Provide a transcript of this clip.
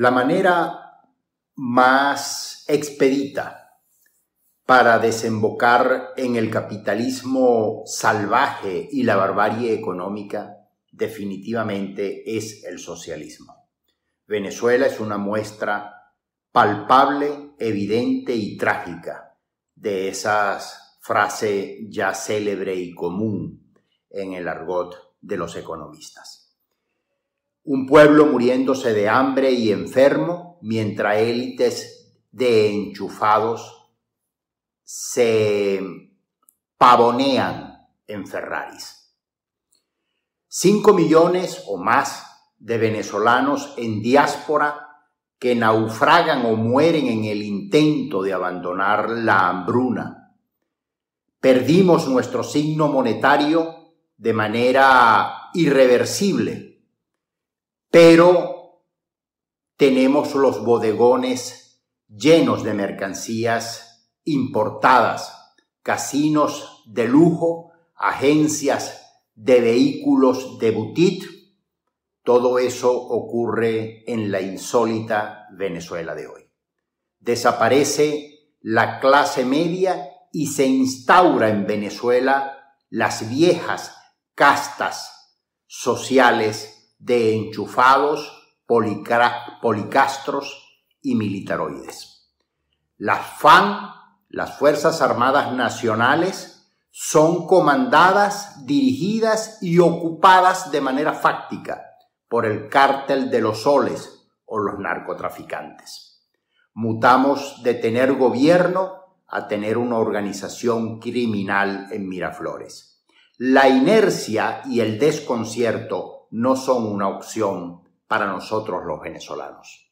La manera más expedita para desembocar en el capitalismo salvaje y la barbarie económica definitivamente es el socialismo. Venezuela es una muestra palpable, evidente y trágica de esa frase ya célebre y común en el argot de los economistas un pueblo muriéndose de hambre y enfermo, mientras élites de enchufados se pavonean en Ferraris. Cinco millones o más de venezolanos en diáspora que naufragan o mueren en el intento de abandonar la hambruna. Perdimos nuestro signo monetario de manera irreversible pero tenemos los bodegones llenos de mercancías importadas, casinos de lujo, agencias de vehículos de boutique. Todo eso ocurre en la insólita Venezuela de hoy. Desaparece la clase media y se instaura en Venezuela las viejas castas sociales de enchufados, policastros y militaroides. Las FAN, las Fuerzas Armadas Nacionales, son comandadas, dirigidas y ocupadas de manera fáctica por el cártel de los soles o los narcotraficantes. Mutamos de tener gobierno a tener una organización criminal en Miraflores. La inercia y el desconcierto no son una opción para nosotros los venezolanos.